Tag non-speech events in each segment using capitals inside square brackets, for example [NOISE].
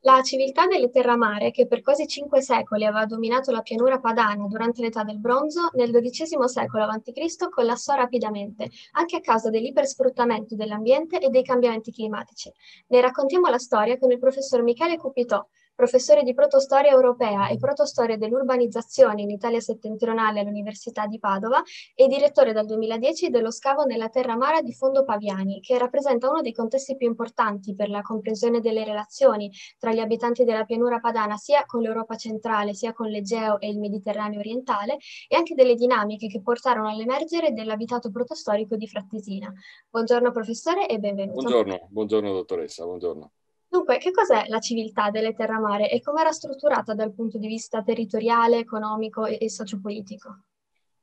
La civiltà delle terramare, che per quasi cinque secoli aveva dominato la pianura padana durante l'età del bronzo, nel XII secolo a.C. collassò rapidamente, anche a causa dell'ipersfruttamento dell'ambiente e dei cambiamenti climatici. Ne raccontiamo la storia con il professor Michele Cupitò, professore di protostoria europea e protostoria dell'urbanizzazione in Italia settentrionale all'Università di Padova e direttore dal 2010 dello scavo nella terra Mara di Fondo Paviani, che rappresenta uno dei contesti più importanti per la comprensione delle relazioni tra gli abitanti della pianura padana sia con l'Europa centrale sia con l'Egeo e il Mediterraneo orientale e anche delle dinamiche che portarono all'emergere dell'abitato protostorico di Frattesina. Buongiorno professore e benvenuto. Buongiorno, buongiorno dottoressa, buongiorno. Dunque, che cos'è la civiltà delle terramare e come era strutturata dal punto di vista territoriale, economico e, e sociopolitico?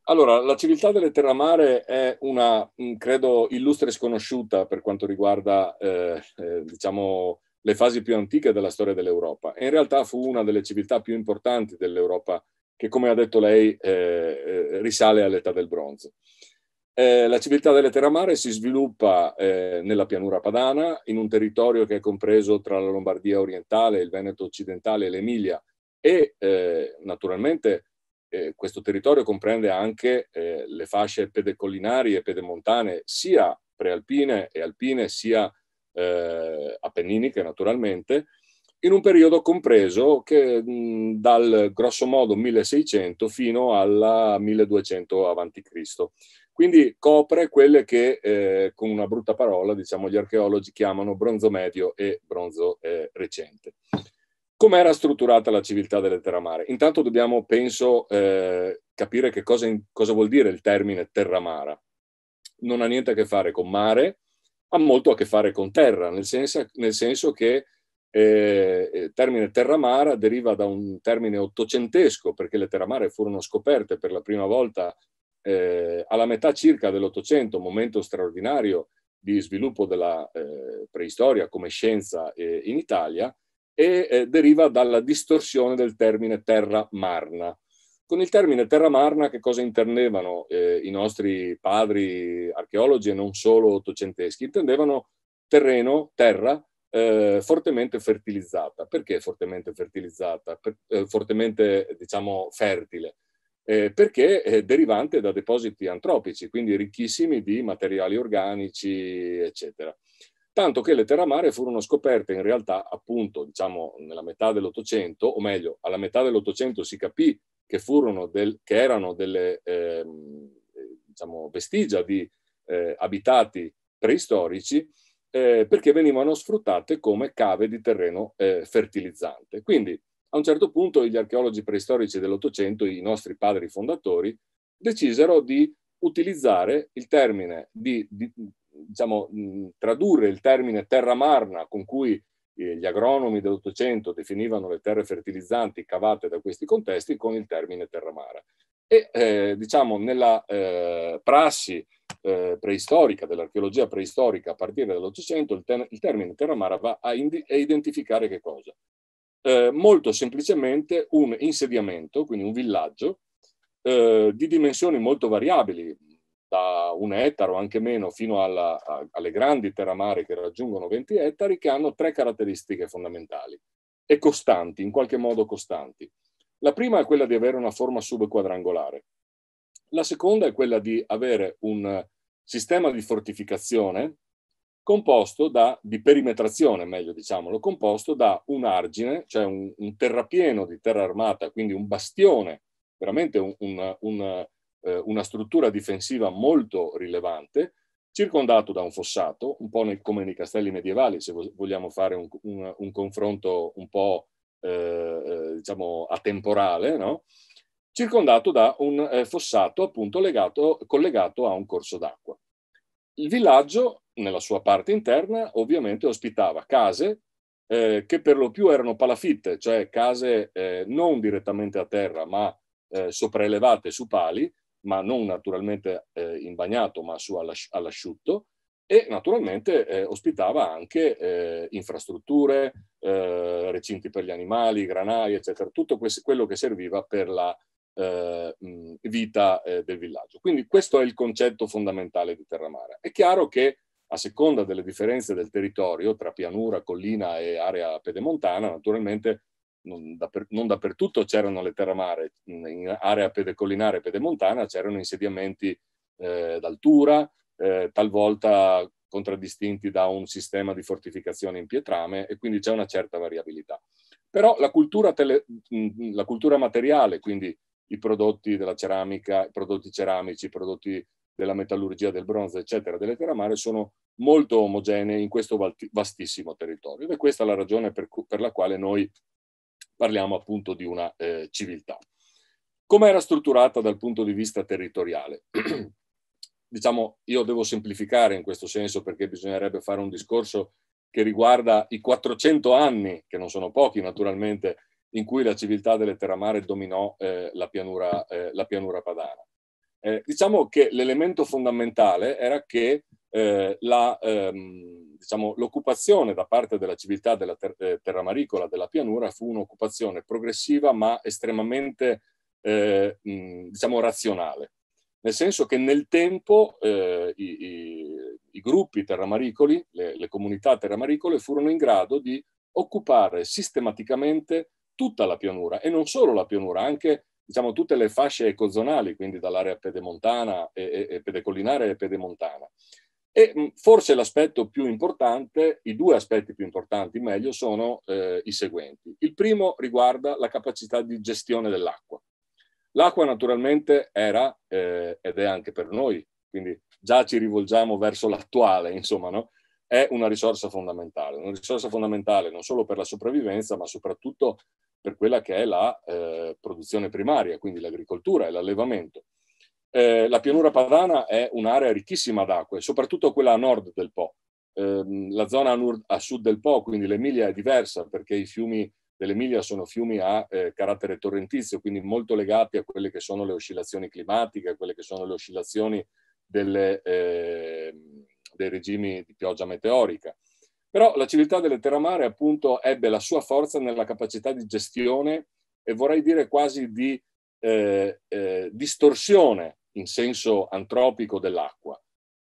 Allora, la civiltà delle terramare è una, mm, credo, illustre sconosciuta per quanto riguarda, eh, eh, diciamo, le fasi più antiche della storia dell'Europa. in realtà fu una delle civiltà più importanti dell'Europa che, come ha detto lei, eh, eh risale all'età del bronzo. Eh, la civiltà delle terramare si sviluppa eh, nella pianura padana, in un territorio che è compreso tra la Lombardia orientale, il Veneto occidentale e l'Emilia e eh, naturalmente eh, questo territorio comprende anche eh, le fasce pedecollinari e pedemontane sia prealpine e alpine sia eh, appenniniche naturalmente, in un periodo compreso che, mh, dal grosso modo 1600 fino al 1200 a.C. Quindi copre quelle che, eh, con una brutta parola, diciamo, gli archeologi chiamano bronzo medio e bronzo eh, recente. Com'era strutturata la civiltà delle terramare? Intanto dobbiamo, penso, eh, capire che cosa, in, cosa vuol dire il termine terramara. Non ha niente a che fare con mare, ha molto a che fare con terra, nel senso, nel senso che eh, il termine terramara deriva da un termine ottocentesco, perché le terramare furono scoperte per la prima volta eh, alla metà circa dell'Ottocento, momento straordinario di sviluppo della eh, preistoria come scienza eh, in Italia, e eh, deriva dalla distorsione del termine terra marna. Con il termine terra marna che cosa intendevano eh, i nostri padri archeologi e non solo ottocenteschi? Intendevano terreno, terra, eh, fortemente fertilizzata. Perché fortemente fertilizzata? Per, eh, fortemente, diciamo, fertile? eh, perché è eh, derivante da depositi antropici, quindi ricchissimi di materiali organici, eccetera. Tanto che le terramare furono scoperte in realtà appunto, diciamo, nella metà dell'Ottocento, o meglio, alla metà dell'Ottocento si capì che, del, che erano delle eh, diciamo, vestigia di eh, abitati preistorici, eh, perché venivano sfruttate come cave di terreno eh, fertilizzante. Quindi, a un certo punto gli archeologi preistorici dell'Ottocento, i nostri padri fondatori, decisero di utilizzare il termine, di, di diciamo, tradurre il termine terra marna con cui eh, gli agronomi dell'Ottocento definivano le terre fertilizzanti cavate da questi contesti con il termine terra mara. E eh, diciamo nella eh, prassi eh, preistorica, dell'archeologia preistorica a partire dall'Ottocento, il, il, termine terra mara va a, a identificare che cosa? eh, molto semplicemente un insediamento, quindi un villaggio, eh, di dimensioni molto variabili, da un ettaro, anche meno, fino alla, a, alle grandi terramare che raggiungono 20 ettari, che hanno tre caratteristiche fondamentali e costanti, in qualche modo costanti. La prima è quella di avere una forma subquadrangolare, la seconda è quella di avere un sistema di fortificazione composto da, di perimetrazione, meglio diciamolo, composto da un argine, cioè un, un terrapieno di terra armata, quindi un bastione, veramente un, un, eh, una struttura difensiva molto rilevante, circondato da un fossato, un po' nel, come nei castelli medievali, se vogliamo fare un, confronto un po' eh, eh, diciamo atemporale, no? circondato da un eh, fossato appunto legato, collegato a un corso d'acqua. Il villaggio nella sua parte interna ovviamente ospitava case eh, che per lo più erano palafitte, cioè case eh, non direttamente a terra ma eh, sopraelevate su pali, ma non naturalmente eh, in bagnato ma su all'asciutto e naturalmente eh, ospitava anche eh, infrastrutture, recinti per gli animali, granai, eccetera, tutto questo, quello che serviva per la vita del villaggio. Quindi questo è il concetto fondamentale di Terramare. È chiaro che a seconda delle differenze del territorio tra pianura, collina e area pedemontana, naturalmente non, dapper, non dappertutto c'erano le terramare, in area pedecollinare e pedemontana c'erano insediamenti eh, d'altura, eh, talvolta contraddistinti da un sistema di fortificazione in pietrame e quindi c'è una certa variabilità. Però la cultura, tele, mm, mm, la cultura materiale, quindi i prodotti della ceramica, i prodotti ceramici, i prodotti della metallurgia, del bronzo, eccetera, delle terre amare, sono molto omogenee in questo vastissimo territorio. Ed è questa la ragione per, per la quale noi parliamo appunto di una eh, civiltà. Come era strutturata dal punto di vista territoriale? [CLEARS THROAT] diciamo, io devo semplificare in questo senso perché bisognerebbe fare un discorso che riguarda i 400 anni, che non sono pochi naturalmente, in cui la civiltà delle terramare dominò eh, la, pianura, eh, la pianura padana. Eh, diciamo che l'elemento fondamentale era che eh, la, ehm, diciamo, l'occupazione da parte della civiltà della ter- eh, terra maricola della pianura fu un'occupazione progressiva ma estremamente eh, mh, diciamo, razionale, nel senso che nel tempo eh, i, i, i, gruppi terramaricoli, le, le comunità terramaricole furono in grado di occupare sistematicamente tutta la pianura e non solo la pianura, anche diciamo, tutte le fasce ecozonali, quindi dall'area pedemontana e, e, e pedecollinare e pedemontana. E forse l'aspetto più importante, i due aspetti più importanti meglio, sono eh, i seguenti. Il primo riguarda la capacità di gestione dell'acqua. L'acqua naturalmente era, eh, ed è anche per noi, quindi già ci rivolgiamo verso l'attuale, insomma, no? è una risorsa fondamentale, una risorsa fondamentale non solo per la sopravvivenza, ma soprattutto per quella che è la eh, produzione primaria, quindi l'agricoltura e l'allevamento. Eh, la pianura padana è un'area ricchissima d'acque, soprattutto quella a nord del Po. Eh, la zona a, nord, a, sud del Po, quindi l'Emilia, è diversa perché i fiumi dell'Emilia sono fiumi a eh, carattere torrentizio, quindi molto legati a quelle che sono le oscillazioni climatiche, a quelle che sono le oscillazioni delle ehm, dei regimi di pioggia meteorica. Però la civiltà delle terramare appunto ebbe la sua forza nella capacità di gestione e vorrei dire quasi di eh, eh, distorsione in senso antropico dell'acqua.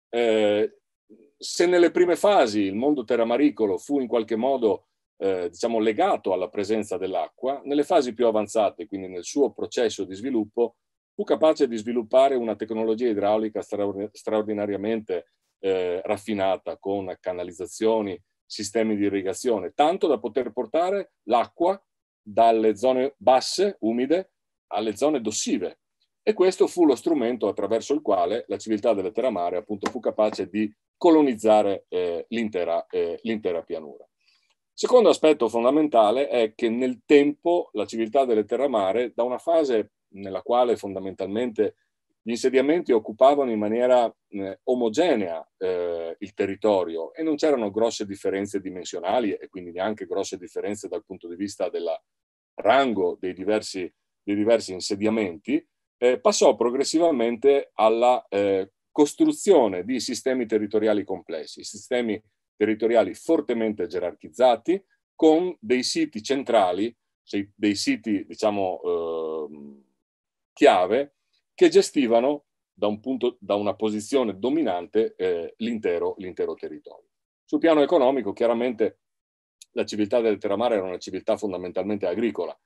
Eh, se nelle prime fasi il mondo terramaricolo fu in qualche modo eh, diciamo legato alla presenza dell'acqua, nelle fasi più avanzate, quindi nel suo processo di sviluppo, fu capace di sviluppare una tecnologia idraulica straordinariamente eh, raffinata con canalizzazioni, sistemi di irrigazione, tanto da poter portare l'acqua dalle zone basse, umide, alle zone dossive. E questo fu lo strumento attraverso il quale la civiltà delle terramare appunto fu capace di colonizzare eh, l'intera, eh, l'intera pianura. Secondo aspetto fondamentale è che nel tempo la civiltà delle terramare, da una fase nella quale fondamentalmente gli insediamenti occupavano in maniera eh, omogenea eh, il territorio e non c'erano grosse differenze dimensionali e quindi neanche grosse differenze dal punto di vista del rango dei diversi, dei diversi insediamenti, eh, passò progressivamente alla eh, costruzione di sistemi territoriali complessi, sistemi territoriali fortemente gerarchizzati con dei siti centrali, dei siti diciamo ehm, chiave che gestivano da, un punto, da una posizione dominante eh, l'intero, l'intero territorio. Sul piano economico, chiaramente la civiltà del Terramare era una civiltà fondamentalmente agricola.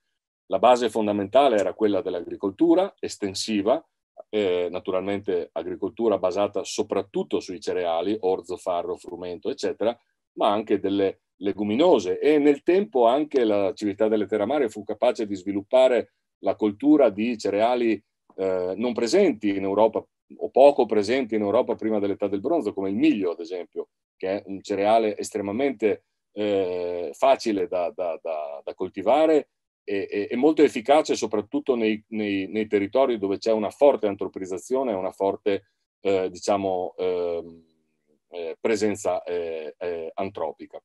La base fondamentale era quella dell'agricoltura estensiva, eh, naturalmente agricoltura basata soprattutto sui cereali, orzo, farro, frumento, eccetera, ma anche delle leguminose e nel tempo anche la civiltà delle terramare fu capace di sviluppare la coltura di cereali eh, non presenti in Europa o poco presenti in Europa prima dell'età del bronzo, come il miglio ad esempio, che è un cereale estremamente eh, facile da, da, da, da coltivare e, e, e, molto efficace soprattutto nei, nei, nei, territori dove c'è una forte antropizzazione e una forte eh, diciamo, ehm, eh, presenza eh, eh, antropica.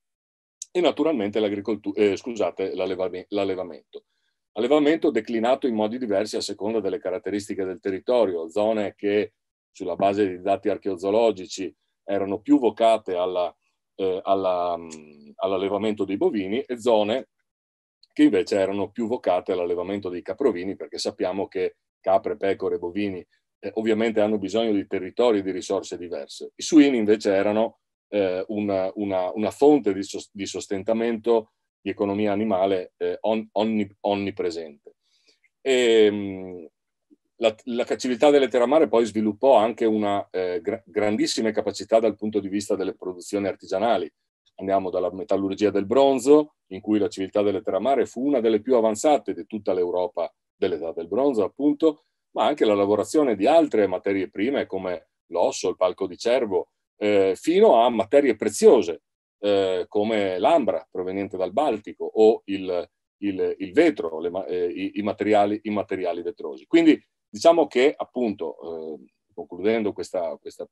E naturalmente l'agricoltura, eh, scusate, l'allevamento. Allevamento declinato in modi diversi a seconda delle caratteristiche del territorio, zone che sulla base di dati archeozoologici erano più vocate alla, eh, alla, mh, mm, all'allevamento dei bovini e zone che invece erano più vocate all'allevamento dei caprovini, perché sappiamo che capre, pecore, bovini eh, ovviamente hanno bisogno di territori e di risorse diverse. I suini invece erano eh, una, una, una, fonte di, sost- di sostentamento di economia animale eh, on, onni, onnipresente. E, ehm, la, la cacciabilità delle terramare poi sviluppò anche una eh, gra- grandissima capacità dal punto di vista delle produzioni artigianali. Andiamo dalla metallurgia del bronzo, in cui la civiltà delle terramare fu una delle più avanzate di tutta l'Europa dell'età del bronzo, appunto, ma anche la lavorazione di altre materie prime come l'osso, il palco di cervo, eh, fino a materie preziose eh, come l'ambra proveniente dal Baltico o il, il, il vetro, le, eh, i, i, materiali, i, materiali, vetrosi. Quindi diciamo che appunto, eh, concludendo questa, questa,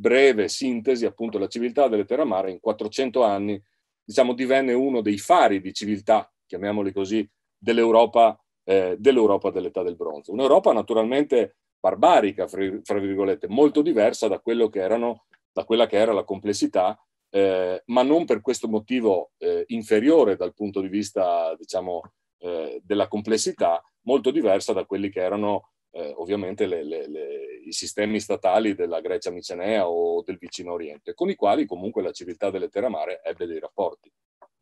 breve sintesi, appunto la civiltà delle terre mare in 400 anni diciamo, divenne uno dei fari di civiltà, chiamiamoli così, dell'Europa, eh, dell'Europa dell'età del bronzo. Un'Europa naturalmente barbarica, fra, virgolette, molto diversa da, che erano, da quella che era la complessità eh, ma non per questo motivo eh, inferiore dal punto di vista, diciamo, eh, della complessità, molto diversa da quelli che erano eh, ovviamente le, le, le, i sistemi statali della Grecia micenea o del vicino Oriente, con i quali comunque la civiltà delle terre mare ebbe dei rapporti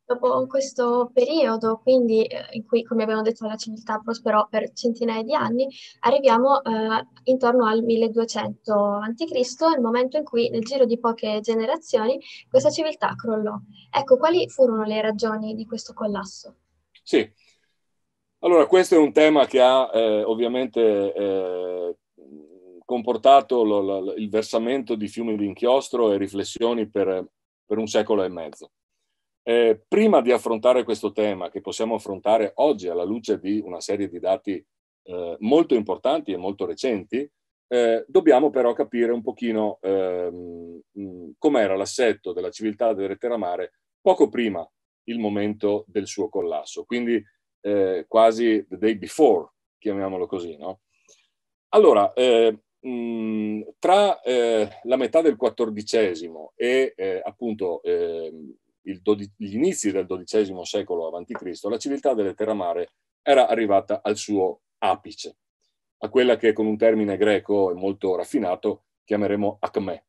dopo questo periodo, quindi eh, in cui, come abbiamo detto, la civiltà prosperò per centinaia di anni, arriviamo eh, intorno al 1200 a.C., il momento in cui nel giro di poche generazioni questa civiltà crollò. Ecco, quali furono le ragioni di questo collasso? Sì, allora questo è un tema che ha eh, ovviamente eh, comportato lo, lo, il versamento di fiumi di inchiostro e riflessioni per, per un secolo e mezzo. Eh, prima di affrontare questo tema, che possiamo affrontare oggi alla luce di una serie di dati eh, molto importanti e molto recenti, eh, dobbiamo però capire un pochino ehm, mm, com'era l'assetto della civiltà del Terramare poco prima il momento del suo collasso, quindi eh, quasi the day before, chiamiamolo così. No? Allora, eh, mh, mm, tra eh, la metà del XIV e eh, appunto ehm, 12, gli inizi del XII secolo a.C., la civiltà delle terramare era arrivata al suo apice, a quella che con un termine greco e molto raffinato chiameremo acme.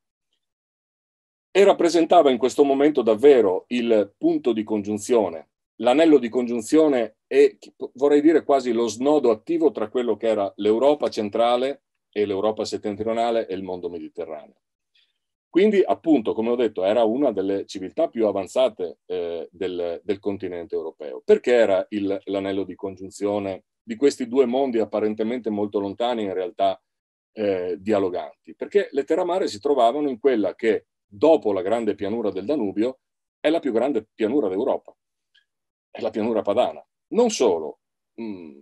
E rappresentava in questo momento davvero il punto di congiunzione, l'anello di congiunzione e vorrei dire quasi lo snodo attivo tra quello che era l'Europa centrale e l'Europa settentrionale e il mondo mediterraneo. Quindi, appunto, come ho detto, era una delle civiltà più avanzate eh, del, del, continente europeo. Perché era il, l'anello di congiunzione di questi due mondi apparentemente molto lontani, in realtà eh, dialoganti? Perché le terramare si trovavano in quella che, dopo la grande pianura del Danubio, è la più grande pianura d'Europa, è la pianura padana. Non solo mh, mm,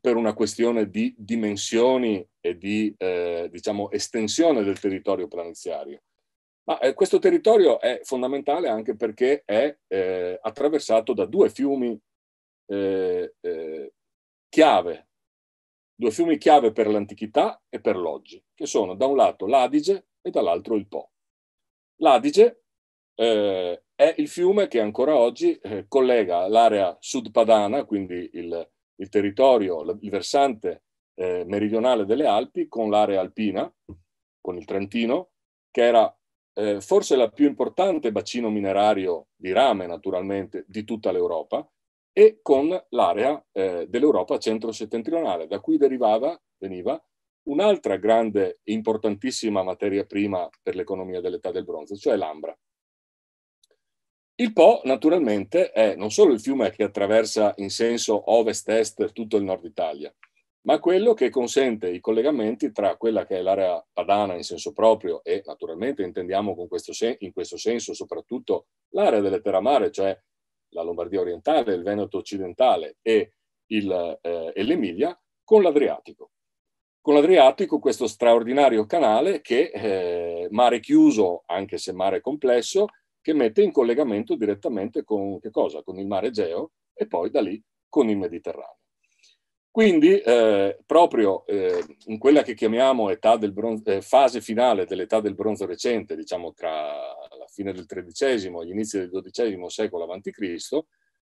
per una questione di dimensioni e di eh, diciamo, estensione del territorio planiziario, ma eh, questo territorio è fondamentale anche perché è eh, attraversato da due fiumi eh, eh, chiave, due fiumi chiave per l'antichità e per l'oggi, che sono da un lato l'Adige e dall'altro il Po. L'Adige eh, è il fiume che ancora oggi eh, collega l'area sud-padana, quindi il, il territorio, il versante meridionale delle Alpi, con l'area alpina, con il Trentino, che era eh, forse la più importante bacino minerario di rame naturalmente di tutta l'Europa e con l'area eh, dell'Europa centro-settentrionale, da cui derivava, veniva un'altra grande e importantissima materia prima per l'economia dell'età del bronzo, cioè l'Ambra. Il Po naturalmente è non solo il fiume che attraversa in senso ovest-est tutto il nord Italia, ma quello che consente i collegamenti tra quella che è l'area padana in senso proprio e naturalmente intendiamo questo sen- in questo senso soprattutto l'area delle terramare, cioè la Lombardia orientale, il Veneto occidentale e, il, eh, e l'Emilia, con l'Adriatico. Con l'Adriatico questo straordinario canale che eh, mare chiuso, anche se mare complesso, che mette in collegamento direttamente con, con il mare Egeo e poi da lì con il Mediterraneo. Quindi eh, proprio eh, in quella che chiamiamo bronzo, eh, fase finale dell'età del bronzo recente, diciamo tra la fine del XIII e gli inizi del XII secolo a.C.,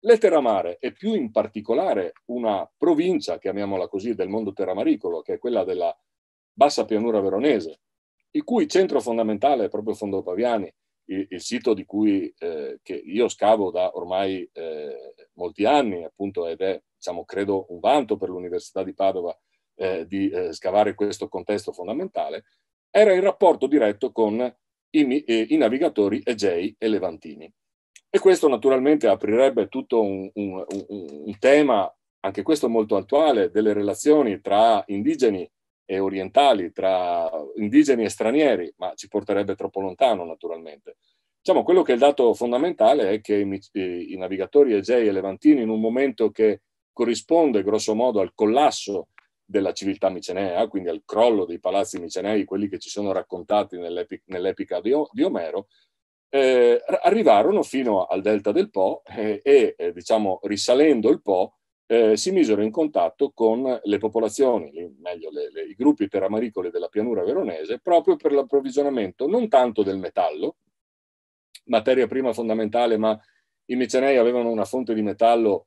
le terramare e più in particolare una provincia, chiamiamola così, del mondo terramaricolo, che è quella della bassa pianura veronese, il cui centro fondamentale è proprio Fondo Paviani, il, il sito di cui eh, io scavo da ormai eh, molti anni, appunto, ed è diciamo, credo un vanto per l'Università di Padova eh, di eh, scavare questo contesto fondamentale, era il rapporto diretto con i, eh, i navigatori Egei e Levantini. E questo naturalmente aprirebbe tutto un, un, un, un tema, anche questo molto attuale, delle relazioni tra indigeni e orientali, tra indigeni e stranieri, ma ci porterebbe troppo lontano naturalmente. Diciamo, quello che è il dato fondamentale è che i, i, eh, i navigatori Egei e Levantini, in un momento che corrisponde grossomodo al collasso della civiltà micenea, quindi al crollo dei palazzi micenei, quelli che ci sono raccontati nell'epi- nell'epica di, o- di Omero, eh, arrivarono fino al delta del Po eh, e, eh, diciamo, risalendo il Po, eh, si misero in contatto con le popolazioni, meglio le, le, i gruppi terramaricoli della pianura veronese, proprio per l'approvvigionamento non tanto del metallo, materia prima fondamentale, ma i micenei avevano una fonte di metallo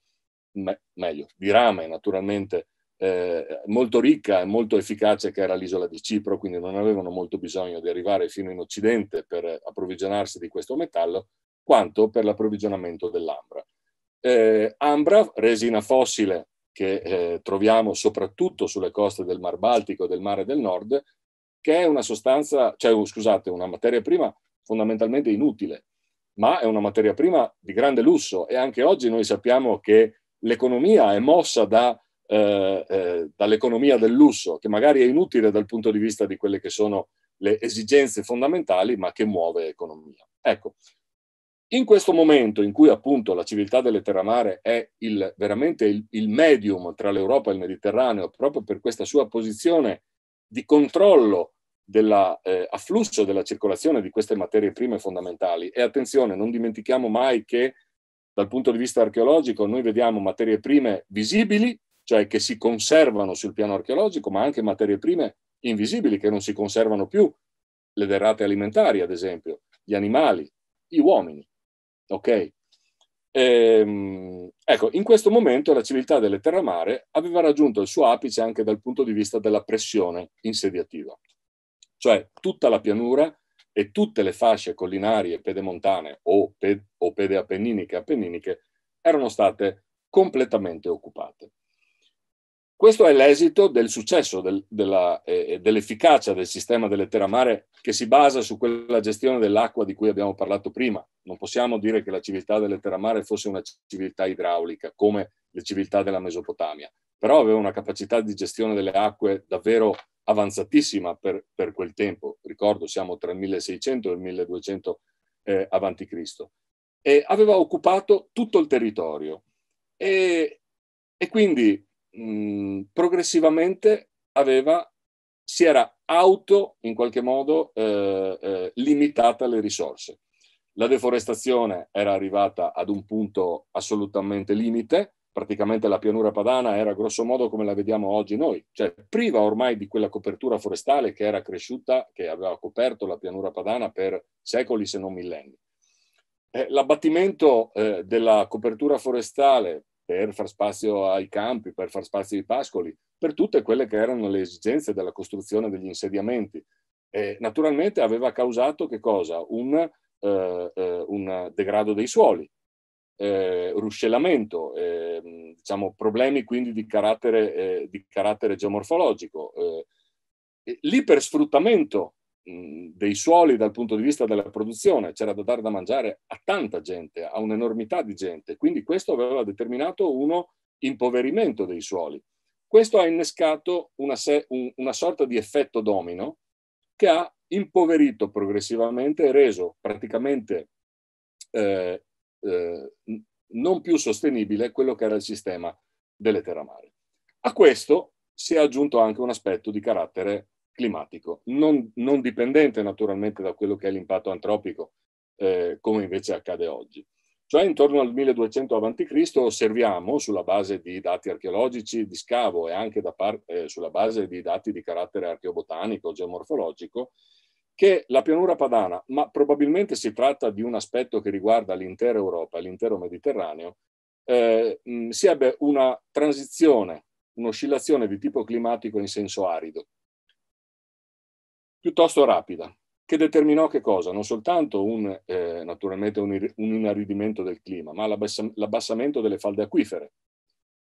me, meglio, di rame naturalmente eh, molto ricca e molto efficace che era l'isola di Cipro, quindi non avevano molto bisogno di arrivare fino in Occidente per approvvigionarsi di questo metallo, quanto per l'approvvigionamento dell'ambra. Eh, ambra, resina fossile che eh, troviamo soprattutto sulle coste del Mar Baltico e del Mare del Nord, che è una sostanza, cioè oh, scusate, una materia prima fondamentalmente inutile, ma è una materia prima di grande lusso e anche oggi noi sappiamo che l'economia è mossa da, eh, eh, dall'economia del lusso, che magari è inutile dal punto di vista di quelle che sono le esigenze fondamentali, ma che muove l'economia. Ecco, in questo momento in cui appunto la civiltà delle terramare è il, veramente il, il medium tra l'Europa e il Mediterraneo, proprio per questa sua posizione di controllo dell'afflusso eh, della circolazione di queste materie prime fondamentali. E attenzione, non dimentichiamo mai che dal punto di vista archeologico noi vediamo materie prime visibili, cioè che si conservano sul piano archeologico, ma anche materie prime invisibili che non si conservano più, le derrate alimentari ad esempio, gli animali, gli uomini. Ok? E, ehm, ecco, in questo momento la civiltà delle terramare aveva raggiunto il suo apice anche dal punto di vista della pressione insediativa. Cioè tutta la pianura e tutte le fasce collinarie pedemontane o, ped, o pedeapenniniche appenniniche erano state completamente occupate. Questo è l'esito del successo, del, della, eh, eh, dell'efficacia del sistema delle terramare che si basa su quella gestione dell'acqua di cui abbiamo parlato prima. Non possiamo dire che la civiltà delle terramare fosse una civiltà idraulica, come le civiltà della Mesopotamia, però aveva una capacità di gestione delle acque davvero avanzatissima per, per quel tempo. Ricordo, siamo tra il 1600 e il 1200 eh, a.C. E aveva occupato tutto il territorio. E, e quindi mh, mm, progressivamente aveva, si era auto in qualche modo eh, eh, limitata le risorse. La deforestazione era arrivata ad un punto assolutamente limite, praticamente la pianura padana era grossomodo come la vediamo oggi noi, cioè priva ormai di quella copertura forestale che era cresciuta, che aveva coperto la pianura padana per secoli se non millenni. Eh, l'abbattimento eh, della copertura forestale per far spazio ai campi, per far spazio ai pascoli, per tutte quelle che erano le esigenze della costruzione degli insediamenti. E naturalmente aveva causato che cosa? Un, eh, eh un degrado dei suoli, eh, ruscellamento, eh, diciamo problemi quindi di carattere, eh, di carattere geomorfologico, eh, l'ipersfruttamento dei suoli dal punto di vista della produzione, c'era da dare da mangiare a tanta gente, a un'enormità di gente, quindi questo aveva determinato uno impoverimento dei suoli. Questo ha innescato una, se- un, una sorta di effetto domino che ha impoverito progressivamente e reso praticamente eh, eh, non più sostenibile quello che era il sistema delle terramare. A questo si è aggiunto anche un aspetto di carattere climatico, non, non dipendente naturalmente da quello che è l'impatto antropico, eh, come invece accade oggi. Cioè intorno al 1200 a.C. osserviamo, sulla base di dati archeologici di scavo e anche par- eh, sulla base di dati di carattere archeobotanico, geomorfologico, che la pianura padana, ma probabilmente si tratta di un aspetto che riguarda l'intera Europa, l'intero Mediterraneo, eh, mh, si ebbe una transizione, un'oscillazione di tipo climatico in senso arido piuttosto rapida, che determinò che cosa? Non soltanto un, eh, naturalmente un, un, inaridimento del clima, ma l'abbassa, l'abbassamento delle falde acquifere.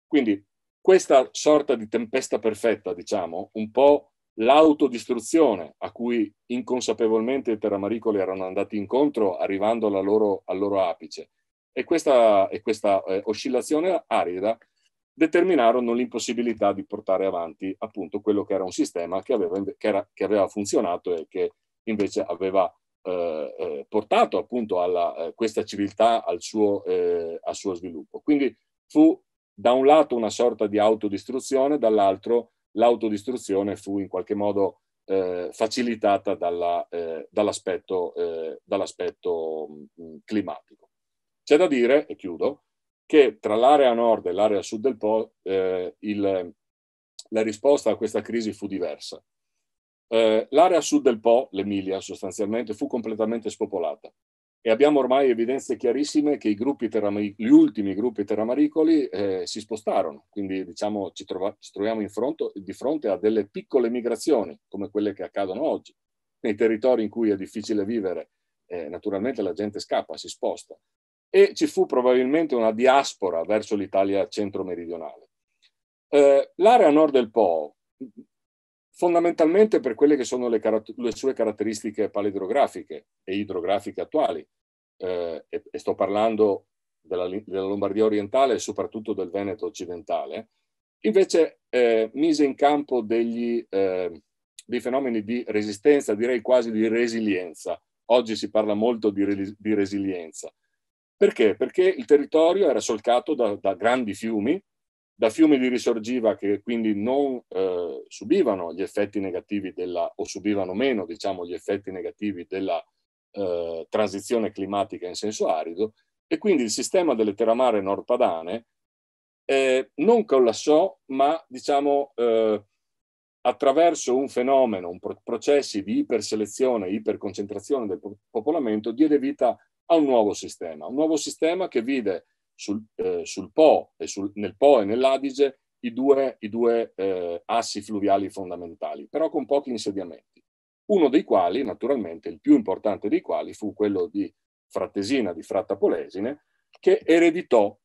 Quindi questa sorta di tempesta perfetta, diciamo, un po' l'autodistruzione a cui inconsapevolmente i terramaricoli erano andati incontro arrivando loro, al loro apice. E questa, e questa eh, oscillazione arida determinarono l'impossibilità di portare avanti appunto quello che era un sistema che aveva, che era, che aveva funzionato e che invece aveva eh, eh portato appunto alla, eh, questa civiltà al suo, eh, al suo sviluppo. Quindi fu da un lato una sorta di autodistruzione, dall'altro l'autodistruzione fu in qualche modo eh, facilitata dalla, dall'aspetto, dall'aspetto mh, mm, climatico. C'è da dire, e chiudo, che tra l'area nord e l'area sud del Po eh, il, la risposta a questa crisi fu diversa. Eh, l'area sud del Po, l'Emilia sostanzialmente, fu completamente spopolata e abbiamo ormai evidenze chiarissime che gli ultimi gruppi terramaricoli eh, si spostarono, quindi diciamo, ci, trova, ci, troviamo fronte, di fronte a delle piccole migrazioni come quelle che accadono oggi. Nei territori in cui è difficile vivere, eh, naturalmente la gente scappa, si sposta e ci fu probabilmente una diaspora verso l'Italia centro-meridionale. Eh, l'area nord del Po, fondamentalmente per quelle che sono le, carat- le sue caratteristiche palidrografiche e idrografiche attuali, eh, e, e, sto parlando della, della, Lombardia orientale e soprattutto del Veneto occidentale, invece eh, mise in campo degli, eh, dei fenomeni di resistenza, direi quasi di resilienza. Oggi si parla molto di, re- di resilienza perché? Perché il territorio era solcato da, da grandi fiumi, da fiumi di risorgiva che quindi non eh, subivano gli effetti negativi della, o subivano meno diciamo, gli effetti negativi della eh, transizione climatica in senso arido e quindi il sistema delle terramare nordpadane eh, non collassò ma diciamo eh, attraverso un fenomeno, un pro- processi di iperselezione, iperconcentrazione del popolamento diede vita a a un nuovo sistema, un nuovo sistema che vide sul, eh, sul Po e sul, nel Po e nell'Adige i due, i due eh, assi fluviali fondamentali, però con pochi insediamenti, uno dei quali, naturalmente, il più importante dei quali fu quello di Frattesina, di Fratta Polesine, che ereditò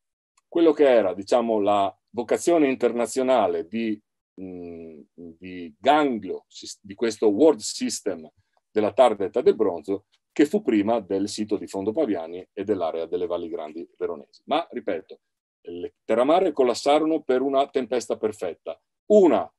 quello che era, diciamo, la vocazione internazionale di, mh, di ganglio di questo world system della tarda età del bronzo che fu prima del sito di Fondo Paviani e dell'area delle Valli Grandi veronesi. Ma, ripeto, le terramare collassarono per una tempesta perfetta. Una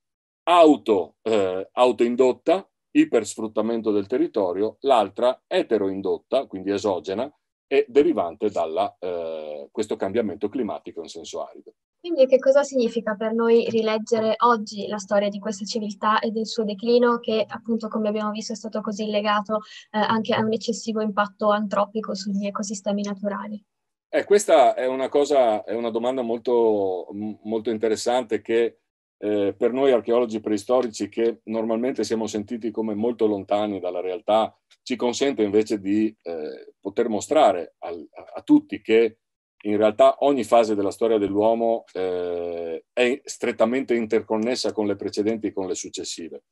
auto, eh, autoindotta, ipersfruttamento del territorio, l'altra eteroindotta, quindi esogena, e derivante da eh, questo cambiamento climatico in senso arido. Quindi che cosa significa per noi rileggere oggi la storia di questa civiltà e del suo declino che appunto come abbiamo visto è stato così legato eh, anche a un eccessivo impatto antropico sugli ecosistemi naturali? Eh, questa è una, cosa, è una domanda molto, molto interessante che eh, per noi archeologi preistorici che normalmente siamo sentiti come molto lontani dalla realtà ci consente invece di eh, poter mostrare al, a, a tutti che in realtà ogni fase della storia dell'uomo eh, è strettamente interconnessa con le precedenti e con le successive.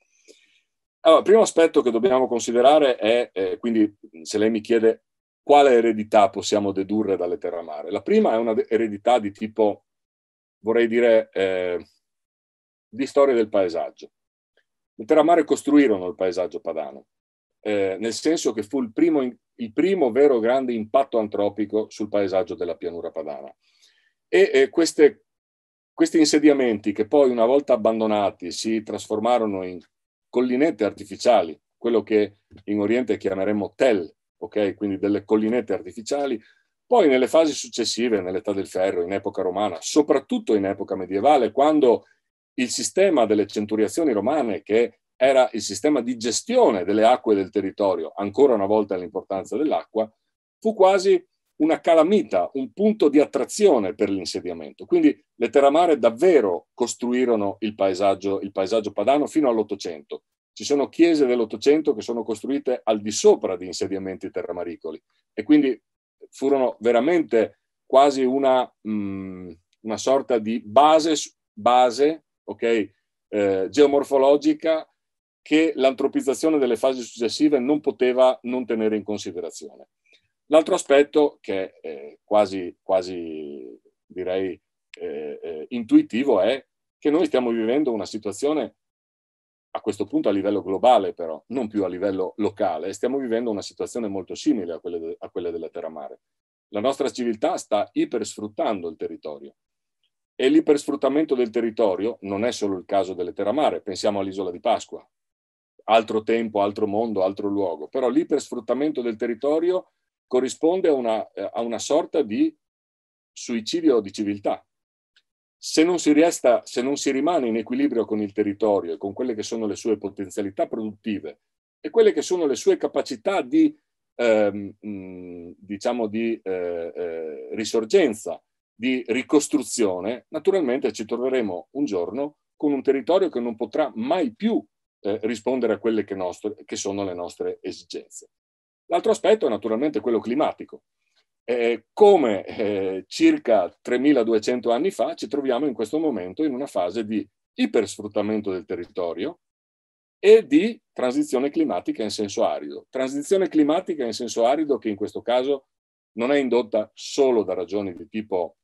Allora, il primo aspetto che dobbiamo considerare è, eh, quindi se lei mi chiede quale eredità possiamo dedurre dalle terra mare, la prima è un'eredità di tipo, vorrei dire, eh, di storia del paesaggio. Le terra mare costruirono il paesaggio padano, eh, nel senso che fu il primo il primo vero grande impatto antropico sul paesaggio della pianura padana. E eh, queste, questi insediamenti che poi una volta abbandonati si trasformarono in collinette artificiali, quello che in Oriente chiameremmo tel, okay? quindi delle collinette artificiali, poi nelle fasi successive, nell'età del ferro, in epoca romana, soprattutto in epoca medievale, quando il sistema delle centuriazioni romane che era il sistema di gestione delle acque del territorio, ancora una volta l'importanza dell'acqua, fu quasi una calamita, un punto di attrazione per l'insediamento. Quindi le terramare davvero costruirono il paesaggio, il paesaggio padano fino all'Ottocento. Ci sono chiese dell'Ottocento che sono costruite al di sopra di insediamenti terramaricoli e quindi furono veramente quasi una, mh, mm, una sorta di base, base okay, eh, geomorfologica che l'antropizzazione delle fasi successive non poteva non tenere in considerazione. L'altro aspetto che è eh, quasi, quasi direi eh, eh, intuitivo è che noi stiamo vivendo una situazione a questo punto a livello globale però, non più a livello locale, stiamo vivendo una situazione molto simile a quella, de- a quella della terra-mare. La nostra civiltà sta ipersfruttando il territorio e l'ipersfruttamento del territorio non è solo il caso delle terra-mare, pensiamo all'isola di Pasqua, altro tempo, altro mondo, altro luogo, però l'ipersfruttamento del territorio corrisponde a una, a una sorta di suicidio di civiltà. Se non, si resta, se non si rimane in equilibrio con il territorio e con quelle che sono le sue potenzialità produttive e quelle che sono le sue capacità di, ehm, diciamo di eh, eh, risorgenza, di ricostruzione, naturalmente ci troveremo un giorno con un territorio che non potrà mai più eh, rispondere a quelle che, nostre, che, sono le nostre esigenze. L'altro aspetto è naturalmente quello climatico. Eh, come eh, circa 3200 anni fa ci troviamo in questo momento in una fase di ipersfruttamento del territorio e di transizione climatica in senso arido. Transizione climatica in senso arido che in questo caso non è indotta solo da ragioni di tipo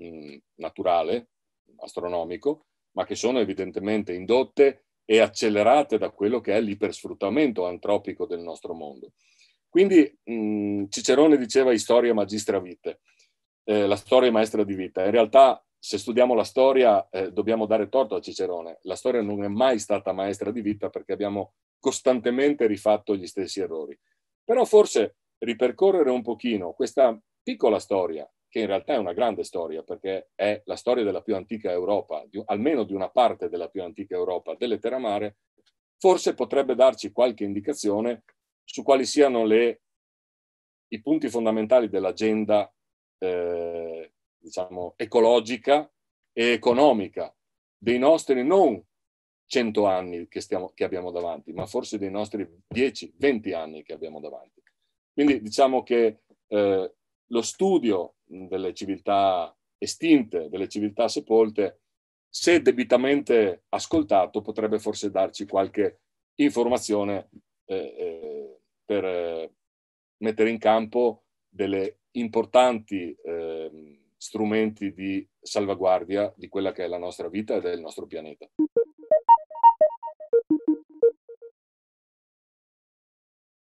mh, mm, naturale, astronomico, ma che sono evidentemente indotte e accelerate da quello che è l'ipersfruttamento antropico del nostro mondo. Quindi mh, mm, Cicerone diceva historia magistra vite, eh, la storia maestra di vita. In realtà se studiamo la storia eh, dobbiamo dare torto a Cicerone, la storia non è mai stata maestra di vita perché abbiamo costantemente rifatto gli stessi errori. Però forse ripercorrere un pochino questa piccola storia che in realtà è una grande storia, perché è la storia della più antica Europa, di, almeno di una parte della più antica Europa, delle terramare, forse potrebbe darci qualche indicazione su quali siano le, i punti fondamentali dell'agenda eh, diciamo, ecologica e economica dei nostri non 100 anni che, stiamo, che abbiamo davanti, ma forse dei nostri 10-20 anni che abbiamo davanti. Quindi diciamo che eh, lo studio delle civiltà estinte, delle civiltà sepolte, se debitamente ascoltato potrebbe forse darci qualche informazione eh, eh per eh, mettere in campo delle importanti ehm, strumenti di salvaguardia di quella che è la nostra vita e del nostro pianeta.